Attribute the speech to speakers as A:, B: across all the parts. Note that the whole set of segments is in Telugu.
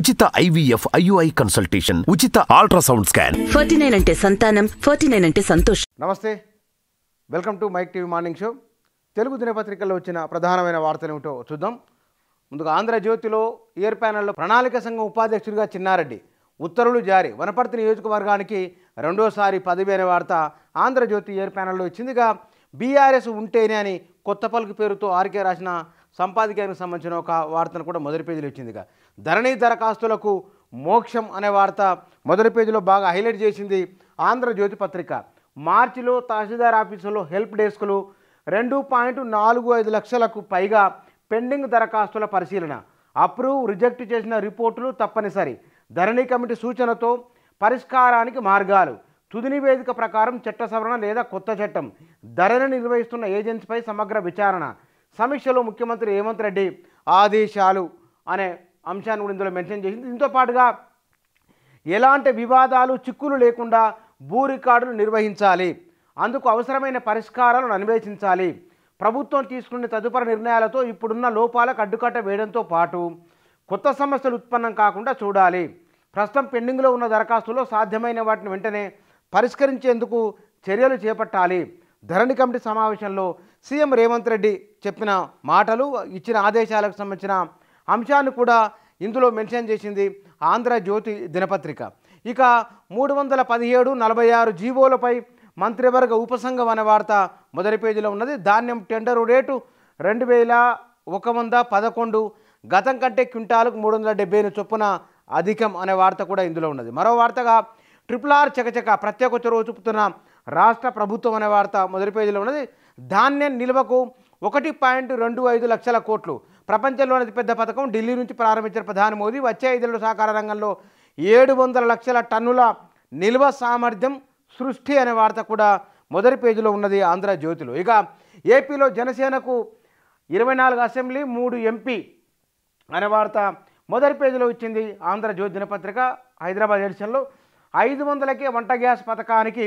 A: ఉచిత ఐవీఎఫ్ ఐయుఐ కన్సల్టేషన్ ఉచిత అల్ట్రాసౌండ్ స్కాన్ ఫార్టీ నైన్ అంటే సంతానం ఫార్టీ నైన్ అంటే సంతోష్ నమస్తే welcome to Mic TV morning show Telugu దినపత్రికల్లో వచ్చిన ప్రధానమైన వార్తలు ఏమిటో చూద్దాం ముందుగా ఆంధ్రజ్యోతిలో ఇయర్ ప్యానెల్లో ప్రణాళిక సంఘం ఉపాధ్యక్షుడిగా చిన్నారెడ్డి ఉత్తర్వులు జారీ వనపర్తి నియోజకవర్గానికి రెండోసారి పదవి అనే వార్త ఆంధ్రజ్యోతి ఇయర్ ప్యానెల్లో ఇచ్చిందిగా బీఆర్ఎస్ ఉంటేనే అని కొత్త పలుకు పేరుతో ఆర్కే రాసిన సంపాదికానికి సంబంధించిన ఒక వార్తను కూడా మొదటి పేజీలో ఇచ్చిందిగా ధరణి దరఖాస్తులకు మోక్షం అనే వార్త మొదటి పేజీలో బాగా హైలైట్ చేసింది ఆంధ్రజ్యోతి పత్రిక మార్చిలో తహసీల్దార్ ఆఫీసులో హెల్ప్ డెస్క్లు రెండు పాయింట్ నాలుగు ఐదు లక్షలకు పైగా పెండింగ్ దరఖాస్తుల పరిశీలన అప్రూవ్ రిజెక్ట్ చేసిన రిపోర్టులు తప్పనిసరి ధరణి కమిటీ సూచనతో పరిష్కారానికి మార్గాలు తుది నివేదిక ప్రకారం చట్ట సవరణ లేదా కొత్త చట్టం ధరణి నిర్వహిస్తున్న ఏజెన్సీపై సమగ్ర విచారణ సమీక్షలో ముఖ్యమంత్రి రేవంత్ రెడ్డి ఆదేశాలు అనే అంశాన్ని కూడా ఇందులో మెన్షన్ చేసింది దీంతో పాటుగా ఎలాంటి వివాదాలు చిక్కులు లేకుండా భూ రికార్డులు నిర్వహించాలి అందుకు అవసరమైన పరిష్కారాలను అన్వేషించాలి ప్రభుత్వం తీసుకునే తదుపరి నిర్ణయాలతో ఇప్పుడున్న లోపాలకు అడ్డుకట్ట వేయడంతో పాటు కొత్త సమస్యలు ఉత్పన్నం కాకుండా చూడాలి ప్రస్తుతం పెండింగ్లో ఉన్న దరఖాస్తులో సాధ్యమైన వాటిని వెంటనే పరిష్కరించేందుకు చర్యలు చేపట్టాలి ధరణి కమిటీ సమావేశంలో సీఎం రేవంత్ రెడ్డి చెప్పిన మాటలు ఇచ్చిన ఆదేశాలకు సంబంధించిన అంశాన్ని కూడా ఇందులో మెన్షన్ చేసింది ఆంధ్రజ్యోతి దినపత్రిక ఇక మూడు వందల పదిహేడు నలభై ఆరు జీవోలపై మంత్రివర్గ ఉపసంఘం అనే వార్త మొదటి పేజీలో ఉన్నది ధాన్యం టెండరు రేటు రెండు వేల ఒక వంద పదకొండు గతం కంటే క్వింటాలకు మూడు వందల డెబ్బై చొప్పున అధికం అనే వార్త కూడా ఇందులో ఉన్నది మరో వార్తగా ట్రిపుల్ ఆర్ చకచక ప్రత్యేక చొరవ చూపుతున్న రాష్ట్ర ప్రభుత్వం అనే వార్త మొదటి పేజీలో ఉన్నది ధాన్యం నిల్వకు ఒకటి పాయింట్ రెండు ఐదు లక్షల కోట్లు ప్రపంచంలోని అతిపెద్ద పథకం ఢిల్లీ నుంచి ప్రారంభించిన ప్రధాని మోదీ వచ్చే ఐదేళ్ళు సహకార రంగంలో ఏడు వందల లక్షల టన్నుల నిల్వ సామర్థ్యం సృష్టి అనే వార్త కూడా మొదటి పేజీలో ఉన్నది ఆంధ్రజ్యోతిలో ఇక ఏపీలో జనసేనకు ఇరవై నాలుగు అసెంబ్లీ మూడు ఎంపీ అనే వార్త మొదటి పేజీలో ఆంధ్ర ఆంధ్రజ్యోతి దినపత్రిక హైదరాబాద్ ఎడిషన్లో ఐదు వందలకే వంట గ్యాస్ పథకానికి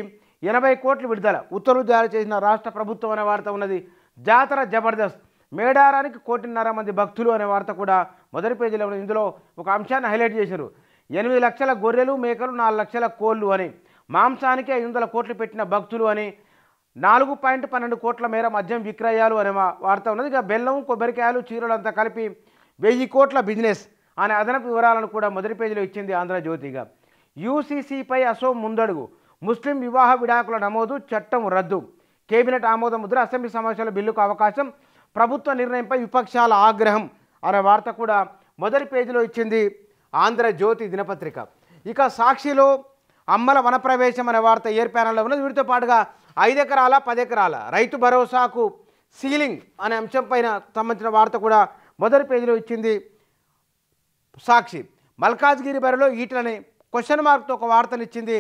A: ఎనభై కోట్లు విడుదల ఉత్తర్వులు జారీ చేసిన రాష్ట్ర ప్రభుత్వం అనే వార్త ఉన్నది జాతర జబర్దస్త్ మేడారానికి కోటిన్నర మంది భక్తులు అనే వార్త కూడా మొదటి పేజీలో ఉన్నది ఇందులో ఒక అంశాన్ని హైలైట్ చేశారు ఎనిమిది లక్షల గొర్రెలు మేకలు నాలుగు లక్షల కోళ్ళు అని మాంసానికి ఐదు వందల కోట్లు పెట్టిన భక్తులు అని నాలుగు పాయింట్ పన్నెండు కోట్ల మేర మద్యం విక్రయాలు అనే వార్త ఉన్నది ఇక బెల్లం కొబ్బరికాయలు చీరలు అంతా కలిపి వెయ్యి కోట్ల బిజినెస్ అనే అదనపు వివరాలను కూడా మొదటి పేజీలో ఇచ్చింది ఆంధ్రజ్యోతిగా యూసీసీపై అసోం ముందడుగు ముస్లిం వివాహ విడాకుల నమోదు చట్టం రద్దు కేబినెట్ ఆమోద ముద్ర అసెంబ్లీ సమావేశాల బిల్లుకు అవకాశం ప్రభుత్వ నిర్ణయంపై విపక్షాల ఆగ్రహం అనే వార్త కూడా మొదటి పేజీలో ఇచ్చింది ఆంధ్రజ్యోతి దినపత్రిక ఇక సాక్షిలో అమ్మల వనప్రవేశం అనే వార్త ఏర్ ప్యానల్లో ఉన్నది వీటితో పాటుగా ఐదెకరాల పదెకరాల రైతు భరోసాకు సీలింగ్ అనే అంశం పైన సంబంధించిన వార్త కూడా మొదటి పేజీలో ఇచ్చింది సాక్షి మల్కాజ్గిరి బరిలో ఈటలని క్వశ్చన్ మార్క్తో ఒక వార్తనిచ్చింది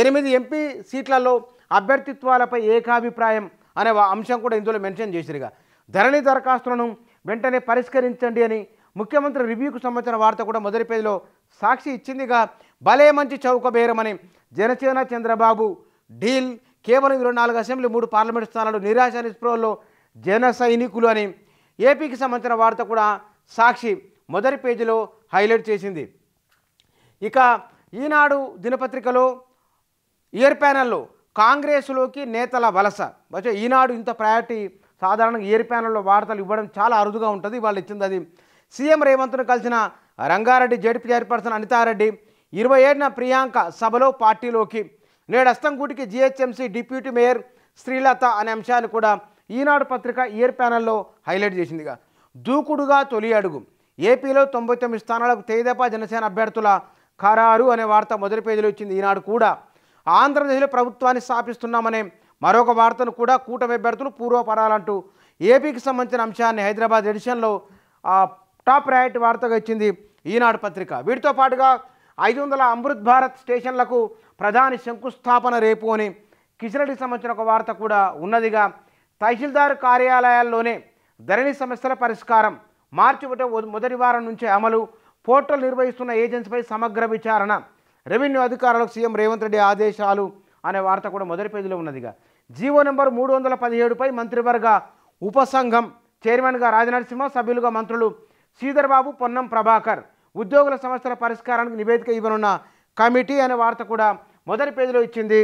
A: ఎనిమిది ఎంపీ సీట్లలో అభ్యర్థిత్వాలపై ఏకాభిప్రాయం అనే అంశం కూడా ఇందులో మెన్షన్ చేసిరుగా ధరణి దరఖాస్తులను వెంటనే పరిష్కరించండి అని ముఖ్యమంత్రి రివ్యూకు సంబంధించిన వార్త కూడా మొదటి పేజీలో సాక్షి ఇచ్చిందిగా భలే మంచి చౌకబేరమని జనసేన చంద్రబాబు డీల్ కేవలం ఇరవై నాలుగు అసెంబ్లీ మూడు పార్లమెంట్ స్థానాలు నిరాశ నిస్పృహల్లో జన సైనికులు అని ఏపీకి సంబంధించిన వార్త కూడా సాక్షి మొదటి పేజీలో హైలైట్ చేసింది ఇక ఈనాడు దినపత్రికలో ఇయర్ ప్యానెల్లో కాంగ్రెస్లోకి నేతల వలస వచ్చే ఈనాడు ఇంత ప్రయారిటీ సాధారణంగా ఇయర్ ప్యానెల్లో వార్తలు ఇవ్వడం చాలా అరుదుగా ఉంటుంది వాళ్ళు ఇచ్చింది అది సీఎం రేవంత్ను కలిసిన రంగారెడ్డి జడ్పీ చైర్పర్సన్ అనితారెడ్డి ఇరవై ఏడున ప్రియాంక సభలో పార్టీలోకి నేడు అస్తంగూటికి జీహెచ్ఎంసీ డిప్యూటీ మేయర్ శ్రీలత అనే అంశాన్ని కూడా ఈనాడు పత్రిక ఇయర్ ప్యానెల్లో హైలైట్ చేసిందిగా దూకుడుగా తొలి అడుగు ఏపీలో తొంభై తొమ్మిది స్థానాలకు తేదేపా జనసేన అభ్యర్థుల ఖరారు అనే వార్త మొదటి పేజీలో ఇచ్చింది ఈనాడు కూడా ఆంధ్రప్రదేశ్లో ప్రభుత్వాన్ని స్థాపిస్తున్నామనే మరొక వార్తను కూడా కూటమి అభ్యర్థులు పూర్వపరాలంటూ ఏపీకి సంబంధించిన అంశాన్ని హైదరాబాద్ ఎడిషన్లో టాప్ ప్రయారిటీ వార్తగా ఇచ్చింది ఈనాడు పత్రిక వీటితో పాటుగా ఐదు వందల అమృత్ భారత్ స్టేషన్లకు ప్రధాని శంకుస్థాపన రేపు అని కిషన్ సంబంధించిన ఒక వార్త కూడా ఉన్నదిగా తహసీల్దార్ కార్యాలయాల్లోనే ధరణి సమస్యల పరిష్కారం మార్చి ఒకటే మొదటి వారం నుంచే అమలు పోర్టల్ నిర్వహిస్తున్న ఏజెన్సీపై సమగ్ర విచారణ రెవెన్యూ అధికారులకు సీఎం రేవంత్ రెడ్డి ఆదేశాలు అనే వార్త కూడా మొదటి పేజీలో ఉన్నదిగా జీవో నెంబర్ మూడు వందల పదిహేడుపై మంత్రివర్గ ఉపసంఘం చైర్మన్గా రాజనరసింహ సభ్యులుగా మంత్రులు శ్రీధర్బాబు పొన్నం ప్రభాకర్ ఉద్యోగుల సమస్యల పరిష్కారానికి నివేదిక ఇవ్వనున్న కమిటీ అనే వార్త కూడా మొదటి పేజీలో ఇచ్చింది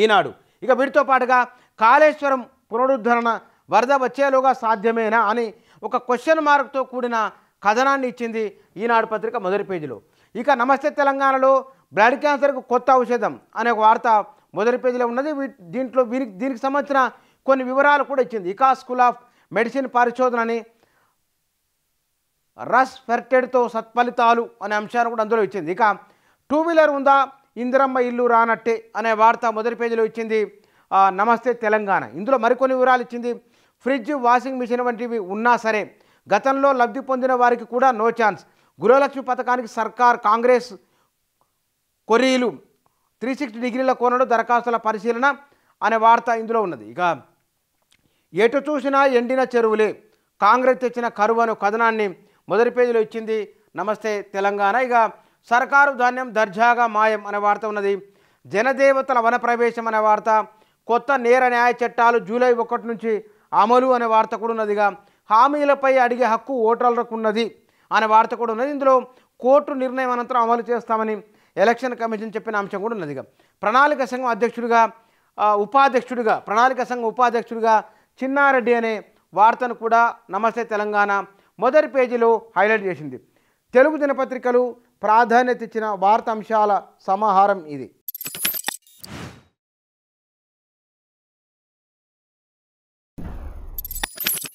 A: ఈనాడు ఇక వీటితో పాటుగా కాళేశ్వరం పునరుద్ధరణ వరద వచ్చేలోగా సాధ్యమేనా అని ఒక క్వశ్చన్ మార్క్తో కూడిన కథనాన్ని ఇచ్చింది ఈనాడు పత్రిక మొదటి పేజీలో ఇక నమస్తే తెలంగాణలో బ్లడ్ క్యాన్సర్కు కొత్త ఔషధం అనే ఒక వార్త మొదటి పేజీలో ఉన్నది దీంట్లో దీనికి దీనికి సంబంధించిన కొన్ని వివరాలు కూడా ఇచ్చింది ఇకా స్కూల్ ఆఫ్ మెడిసిన్ పరిశోధనని రస్ ఫెర్టెడ్తో సత్ఫలితాలు అనే అంశాన్ని కూడా అందులో ఇచ్చింది ఇక టూ వీలర్ ఉందా ఇందిరమ్మ ఇల్లు రానట్టే అనే వార్త మొదటి పేజీలో ఇచ్చింది నమస్తే తెలంగాణ ఇందులో మరికొన్ని వివరాలు ఇచ్చింది ఫ్రిడ్జ్ వాషింగ్ మిషన్ వంటివి ఉన్నా సరే గతంలో లబ్ధి పొందిన వారికి కూడా నో ఛాన్స్ గృహలక్ష్మి పథకానికి సర్కార్ కాంగ్రెస్ కొర్రీలు త్రీ సిక్స్టీ డిగ్రీల కోణంలో దరఖాస్తుల పరిశీలన అనే వార్త ఇందులో ఉన్నది ఇక ఎటు చూసినా ఎండిన చెరువులే కాంగ్రెస్ తెచ్చిన కరువు అనే కథనాన్ని మొదటి పేజీలో ఇచ్చింది నమస్తే తెలంగాణ ఇక సర్కారు ధాన్యం దర్జాగా మాయం అనే వార్త ఉన్నది జనదేవతల వనప్రవేశం అనే వార్త కొత్త నేర న్యాయ చట్టాలు జూలై ఒకటి నుంచి అమలు అనే వార్త కూడా ఉన్నదిగా హామీలపై అడిగే హక్కు ఓటర్లకు ఉన్నది అనే వార్త కూడా ఉన్నది ఇందులో కోర్టు నిర్ణయం అనంతరం అమలు చేస్తామని ఎలక్షన్ కమిషన్ చెప్పిన అంశం కూడా ఉన్నది ప్రణాళిక సంఘం అధ్యక్షుడిగా ఉపాధ్యక్షుడిగా ప్రణాళిక సంఘం ఉపాధ్యక్షుడిగా చిన్నారెడ్డి అనే వార్తను కూడా నమస్తే తెలంగాణ మొదటి పేజీలో హైలైట్ చేసింది తెలుగు దినపత్రికలు ప్రాధాన్యత ఇచ్చిన వార్తాంశాల సమాహారం ఇది